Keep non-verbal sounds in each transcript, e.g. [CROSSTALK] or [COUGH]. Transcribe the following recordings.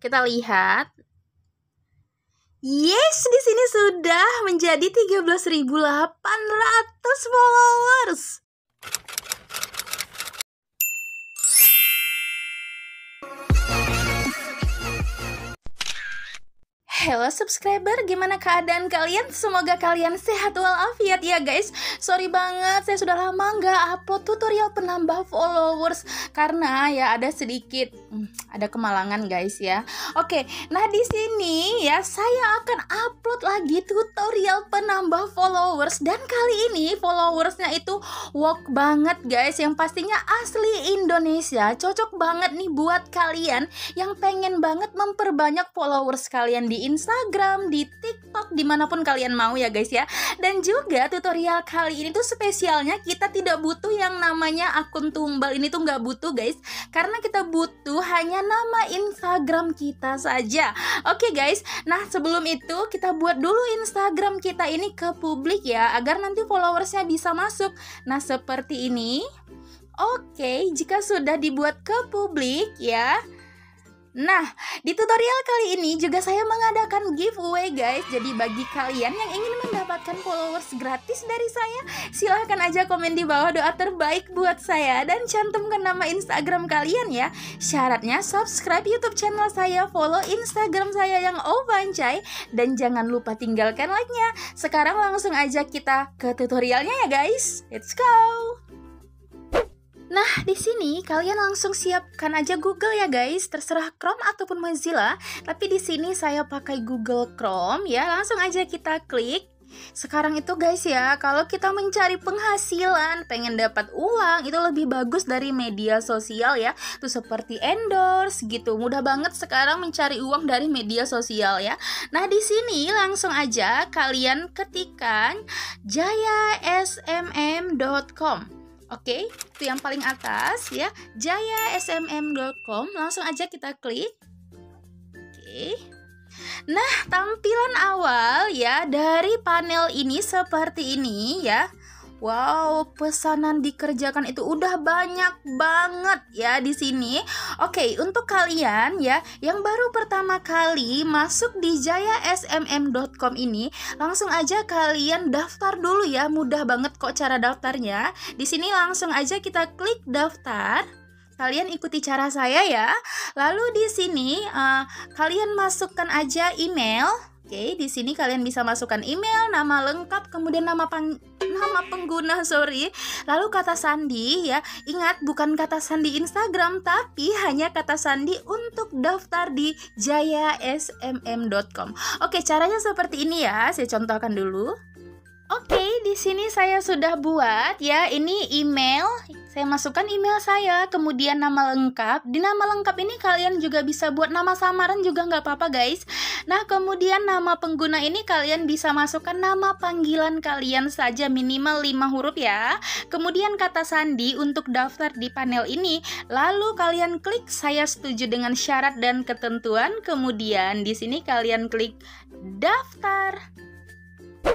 Kita lihat. Yes, di sini sudah menjadi 13.800 followers. Halo subscriber, gimana keadaan kalian? Semoga kalian sehat walafiat ya guys Sorry banget, saya sudah lama nggak upload tutorial penambah followers Karena ya ada sedikit Hmm, ada kemalangan guys ya. Oke, nah di sini ya saya akan upload lagi tutorial penambah followers dan kali ini followersnya itu work banget guys yang pastinya asli Indonesia. Cocok banget nih buat kalian yang pengen banget memperbanyak followers kalian di Instagram, di TikTok, dimanapun kalian mau ya guys ya. Dan juga tutorial kali ini tuh spesialnya kita tidak butuh yang namanya akun tumbal ini tuh nggak butuh guys, karena kita butuh hanya nama Instagram kita saja. Oke okay guys, nah sebelum itu kita buat dulu Instagram kita ini ke publik ya agar nanti followersnya bisa masuk. Nah seperti ini. Oke, okay, jika sudah dibuat ke publik ya, Nah, di tutorial kali ini juga saya mengadakan giveaway guys Jadi bagi kalian yang ingin mendapatkan followers gratis dari saya Silahkan aja komen di bawah doa terbaik buat saya Dan cantumkan nama Instagram kalian ya Syaratnya subscribe Youtube channel saya Follow Instagram saya yang Ovancai Dan jangan lupa tinggalkan like-nya Sekarang langsung aja kita ke tutorialnya ya guys Let's go! Nah, di sini kalian langsung siapkan aja Google ya guys, terserah Chrome ataupun Mozilla, tapi di sini saya pakai Google Chrome ya. Langsung aja kita klik sekarang itu guys ya, kalau kita mencari penghasilan, pengen dapat uang, itu lebih bagus dari media sosial ya. Itu seperti endorse gitu. Mudah banget sekarang mencari uang dari media sosial ya. Nah, di sini langsung aja kalian ketikan jayasmm.com Oke, itu yang paling atas ya. jayasmm.com. Langsung aja kita klik. Oke. Nah, tampilan awal ya dari panel ini seperti ini ya. Wow, pesanan dikerjakan itu udah banyak banget ya di sini. Oke, untuk kalian ya yang baru pertama kali masuk di jayasmm.com ini, langsung aja kalian daftar dulu ya. Mudah banget kok cara daftarnya. Di sini langsung aja kita klik daftar kalian ikuti cara saya ya. Lalu di sini uh, kalian masukkan aja email Oke, di sini kalian bisa masukkan email, nama lengkap, kemudian nama pang nama pengguna, [LAUGHS] sorry. Lalu kata sandi ya. Ingat bukan kata sandi Instagram tapi hanya kata sandi untuk daftar di jayasmm.com. Oke, caranya seperti ini ya. Saya contohkan dulu. Oke, okay, di sini saya sudah buat ya. Ini email, saya masukkan email saya, kemudian nama lengkap. Di nama lengkap ini kalian juga bisa buat nama samaran juga nggak apa-apa guys. Nah, kemudian nama pengguna ini kalian bisa masukkan nama panggilan kalian saja minimal 5 huruf ya. Kemudian kata sandi untuk daftar di panel ini, lalu kalian klik saya setuju dengan syarat dan ketentuan. Kemudian di sini kalian klik daftar.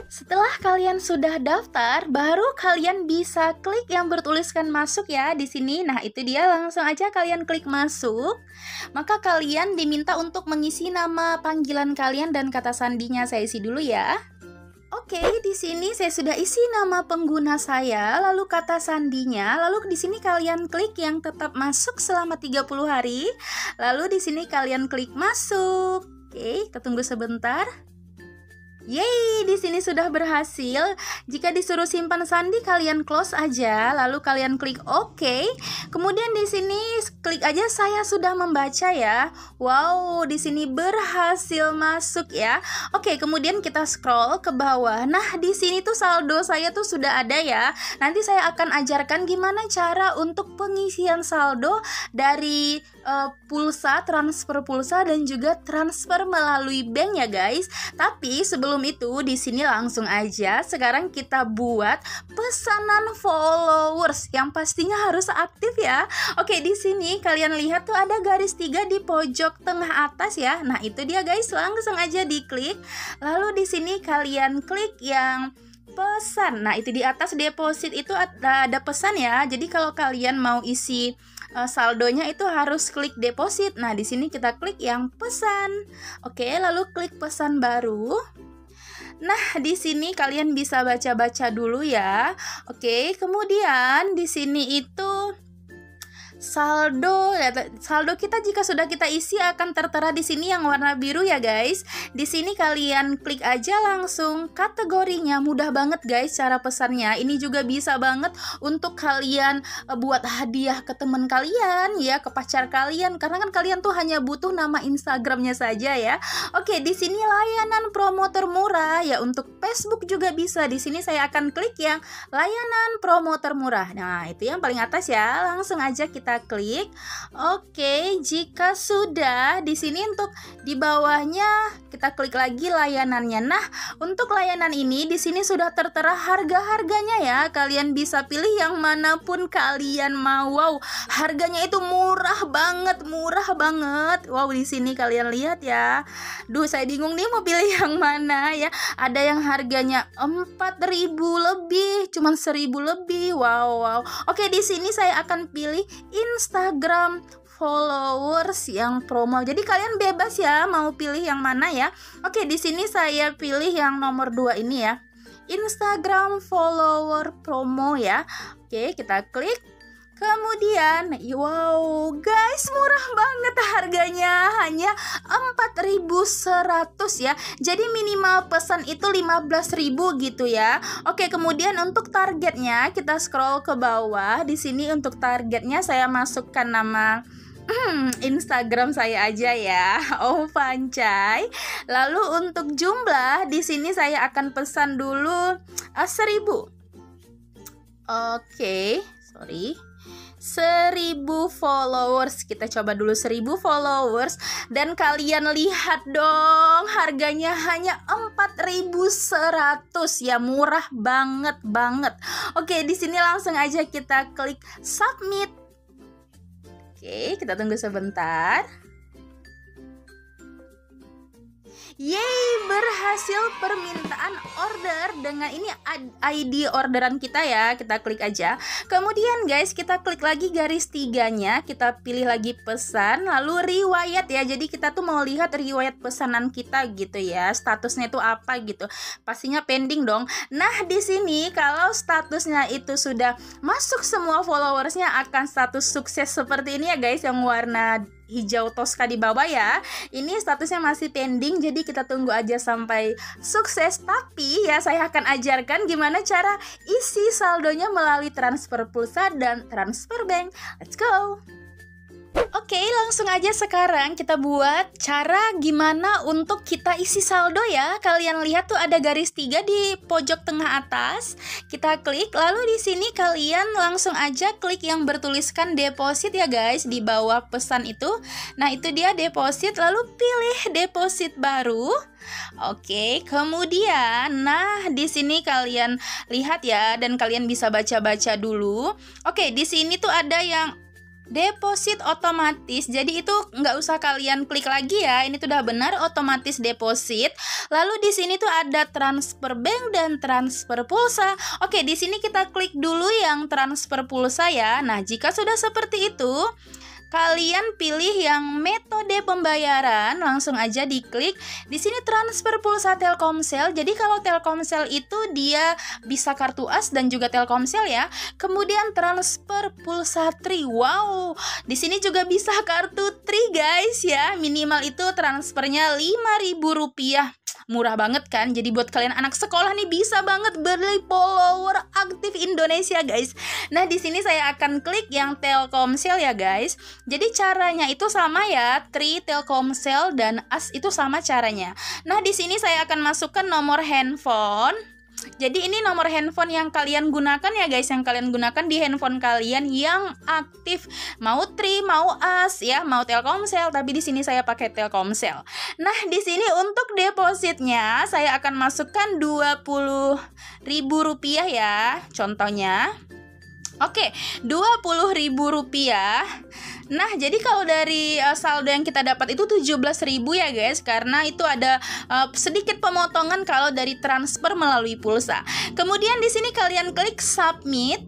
Setelah kalian sudah daftar, baru kalian bisa klik yang bertuliskan masuk ya di sini. Nah, itu dia langsung aja kalian klik masuk. Maka kalian diminta untuk mengisi nama panggilan kalian dan kata sandinya. Saya isi dulu ya. Oke, di sini saya sudah isi nama pengguna saya, lalu kata sandinya, lalu di sini kalian klik yang tetap masuk selama 30 hari, lalu di sini kalian klik masuk. Oke, kita tunggu sebentar. Yeay, di sini sudah berhasil. Jika disuruh simpan sandi, kalian close aja, lalu kalian klik OK. Kemudian di sini klik aja saya sudah membaca ya. Wow, di sini berhasil masuk ya. Oke, kemudian kita scroll ke bawah. Nah, di sini tuh saldo saya tuh sudah ada ya. Nanti saya akan ajarkan gimana cara untuk pengisian saldo dari uh, pulsa, transfer pulsa dan juga transfer melalui bank ya guys. Tapi sebelum itu di sini langsung aja sekarang kita buat pesanan followers yang pastinya harus aktif ya. Oke, di sini kalian lihat tuh ada garis tiga di pojok tengah atas ya. Nah, itu dia guys, langsung aja diklik. Lalu di sini kalian klik yang pesan. Nah, itu di atas deposit itu ada, ada pesan ya. Jadi kalau kalian mau isi Eh, saldonya itu harus klik deposit. Nah, di sini kita klik yang pesan. Oke, lalu klik pesan baru. Nah, di sini kalian bisa baca-baca dulu ya. Oke, kemudian di sini itu saldo ya, saldo kita jika sudah kita isi akan tertera di sini yang warna biru ya guys di sini kalian klik aja langsung kategorinya mudah banget guys cara pesannya ini juga bisa banget untuk kalian e, buat hadiah ke teman kalian ya ke pacar kalian karena kan kalian tuh hanya butuh nama Instagramnya saja ya oke di sini layanan promo termurah ya untuk Facebook juga bisa di sini saya akan klik yang layanan promo termurah nah itu yang paling atas ya langsung aja kita klik. Oke, jika sudah di sini untuk di bawahnya kita klik lagi layanannya. Nah, untuk layanan ini di sini sudah tertera harga-harganya ya. Kalian bisa pilih yang manapun kalian mau. Wow, harganya itu murah banget, murah banget. Wow, di sini kalian lihat ya. Duh, saya bingung nih mau pilih yang mana ya. Ada yang harganya 4000 lebih, cuman 1000 lebih. Wow, wow. Oke, di sini saya akan pilih Instagram followers yang promo. Jadi kalian bebas ya mau pilih yang mana ya. Oke, di sini saya pilih yang nomor 2 ini ya. Instagram follower promo ya. Oke, kita klik. Kemudian, wow guys murah banget harganya hanya 4.100 ya. Jadi minimal pesan itu 15.000 gitu ya. Oke, kemudian untuk targetnya kita scroll ke bawah. Di sini untuk targetnya saya masukkan nama hmm, Instagram saya aja ya, [LAUGHS] Oh Pancai. Lalu untuk jumlah di sini saya akan pesan dulu uh, eh, 1000. Oke, okay, sorry seribu followers. Kita coba dulu seribu followers dan kalian lihat dong harganya hanya 4100 ya murah banget banget. Oke, di sini langsung aja kita klik submit. Oke, kita tunggu sebentar. Yeay, berhasil permintaan order dengan ini ID orderan kita ya. Kita klik aja. Kemudian guys, kita klik lagi garis tiganya, kita pilih lagi pesan, lalu riwayat ya. Jadi kita tuh mau lihat riwayat pesanan kita gitu ya. Statusnya itu apa gitu. Pastinya pending dong. Nah, di sini kalau statusnya itu sudah masuk semua followersnya akan status sukses seperti ini ya guys yang warna hijau Tosca di bawah ya. Ini statusnya masih pending jadi kita tunggu aja sampai sukses. Tapi ya saya akan ajarkan gimana cara isi saldonya melalui transfer pulsa dan transfer bank. Let's go. Oke, langsung aja sekarang kita buat cara gimana untuk kita isi saldo ya. Kalian lihat tuh ada garis tiga di pojok tengah atas. Kita klik, lalu di sini kalian langsung aja klik yang bertuliskan deposit ya guys di bawah pesan itu. Nah, itu dia deposit, lalu pilih deposit baru. Oke, kemudian nah di sini kalian lihat ya dan kalian bisa baca-baca dulu. Oke, di sini tuh ada yang deposit otomatis. Jadi itu nggak usah kalian klik lagi ya. Ini tuh udah benar otomatis deposit. Lalu di sini tuh ada transfer bank dan transfer pulsa. Oke, di sini kita klik dulu yang transfer pulsa ya. Nah, jika sudah seperti itu, kalian pilih yang metode pembayaran langsung aja diklik. Di sini transfer pulsa Telkomsel. Jadi kalau Telkomsel itu dia bisa kartu AS dan juga Telkomsel ya. Kemudian transfer pulsa Tri. Wow, di sini juga bisa kartu Tri guys ya. Minimal itu transfernya lima ribu rupiah murah banget kan jadi buat kalian anak sekolah nih bisa banget beli follower aktif Indonesia guys nah di sini saya akan klik yang Telkomsel ya guys jadi caranya itu sama ya Tri Telkomsel dan As itu sama caranya nah di sini saya akan masukkan nomor handphone jadi ini nomor handphone yang kalian gunakan ya guys, yang kalian gunakan di handphone kalian yang aktif. Mau Tri, mau AS ya, mau Telkomsel, tapi di sini saya pakai Telkomsel. Nah, di sini untuk depositnya saya akan masukkan Rp20.000 ya, contohnya. Oke, Rp20.000 Nah, jadi kalau dari uh, saldo yang kita dapat itu ribu ya guys karena itu ada uh, sedikit pemotongan kalau dari transfer melalui pulsa. Kemudian di sini kalian klik submit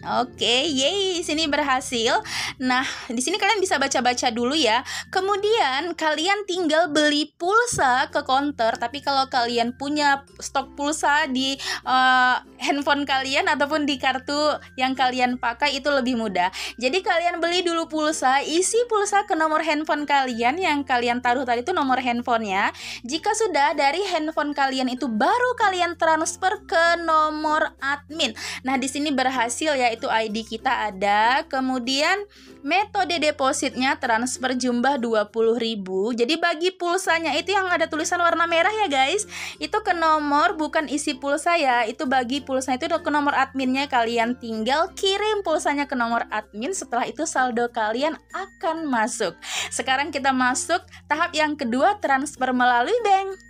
Oke, okay, yay, sini berhasil. Nah, di sini kalian bisa baca-baca dulu ya. Kemudian kalian tinggal beli pulsa ke counter. Tapi kalau kalian punya stok pulsa di uh, handphone kalian ataupun di kartu yang kalian pakai itu lebih mudah. Jadi kalian beli dulu pulsa, isi pulsa ke nomor handphone kalian yang kalian taruh tadi itu nomor handphonenya. Jika sudah dari handphone kalian itu baru kalian transfer ke nomor admin. Nah, di sini berhasil ya yaitu ID kita ada, kemudian metode depositnya transfer jumlah 20.000. Jadi bagi pulsanya itu yang ada tulisan warna merah ya guys, itu ke nomor bukan isi pulsa ya, itu bagi pulsa itu ke nomor adminnya kalian tinggal kirim pulsanya ke nomor admin setelah itu saldo kalian akan masuk. Sekarang kita masuk tahap yang kedua transfer melalui bank.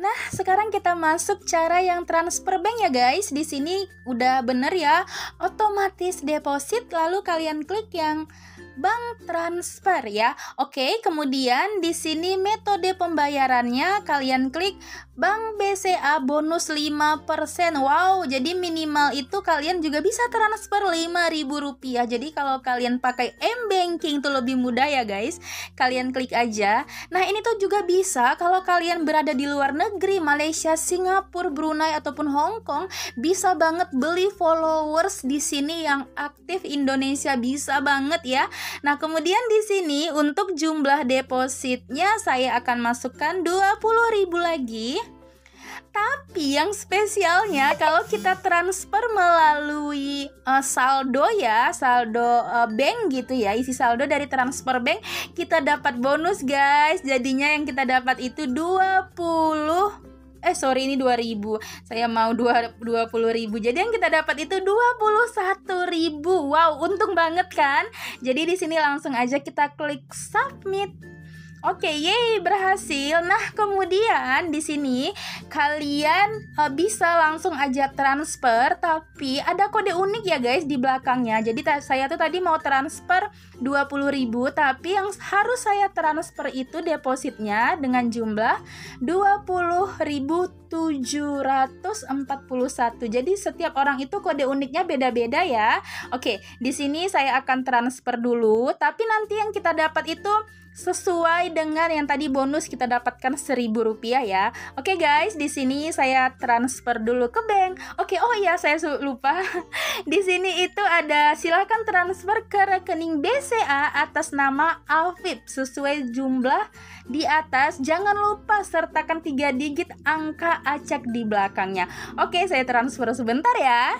Nah, sekarang kita masuk cara yang transfer bank ya guys. Di sini udah bener ya, otomatis deposit lalu kalian klik yang bank transfer ya. Oke, kemudian di sini metode pembayarannya kalian klik bank BCA bonus 5%. Wow, jadi minimal itu kalian juga bisa transfer Rp5.000. Jadi kalau kalian pakai M-banking itu lebih mudah ya guys. Kalian klik aja. Nah, ini tuh juga bisa kalau kalian berada di luar negeri, Malaysia, Singapura, Brunei ataupun Hong Kong, bisa banget beli followers di sini yang aktif Indonesia bisa banget ya. Nah, kemudian di sini untuk jumlah depositnya saya akan masukkan 20.000 lagi. Tapi yang spesialnya kalau kita transfer melalui uh, saldo ya, saldo uh, bank gitu ya, isi saldo dari transfer bank kita dapat bonus guys. Jadinya yang kita dapat itu 20 eh sorry ini 2000 saya mau dua puluh ribu jadi yang kita dapat itu 21 ribu wow untung banget kan jadi di sini langsung aja kita klik submit Oke, okay, yay berhasil. Nah, kemudian di sini kalian eh, bisa langsung aja transfer tapi ada kode unik ya guys di belakangnya jadi saya tuh tadi mau transfer 20.000 tapi yang harus saya transfer itu depositnya dengan jumlah 20.741 jadi setiap orang itu kode uniknya beda-beda ya oke di sini saya akan transfer dulu tapi nanti yang kita dapat itu sesuai dengan yang tadi bonus kita dapatkan seribu rupiah ya. Oke okay guys, di sini saya transfer dulu ke bank. Oke, okay, oh iya saya lupa. [LAUGHS] di sini itu ada silahkan transfer ke rekening BCA atas nama alfip sesuai jumlah di atas. Jangan lupa sertakan tiga digit angka acak di belakangnya. Oke, okay, saya transfer sebentar ya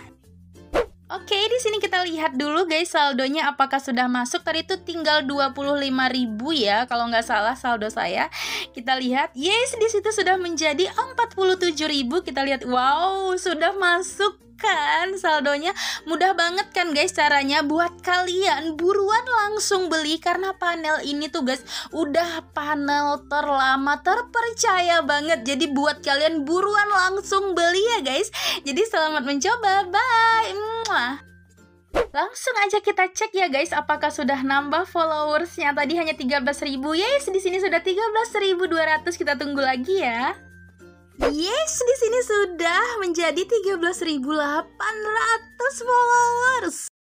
sini kita lihat dulu guys saldonya apakah sudah masuk. Tadi itu tinggal 25.000 ya kalau nggak salah saldo saya. Kita lihat, yes di situ sudah menjadi 47.000. Kita lihat, wow, sudah masuk kan saldonya mudah banget kan guys caranya buat kalian buruan langsung beli karena panel ini tuh guys udah panel terlama terpercaya banget jadi buat kalian buruan langsung beli ya guys jadi selamat mencoba bye Mwah. Langsung aja kita cek ya guys apakah sudah nambah followersnya. Tadi hanya 13.000. Yes, di sini sudah 13.200. Kita tunggu lagi ya. Yes, di sini sudah menjadi 13.800 followers.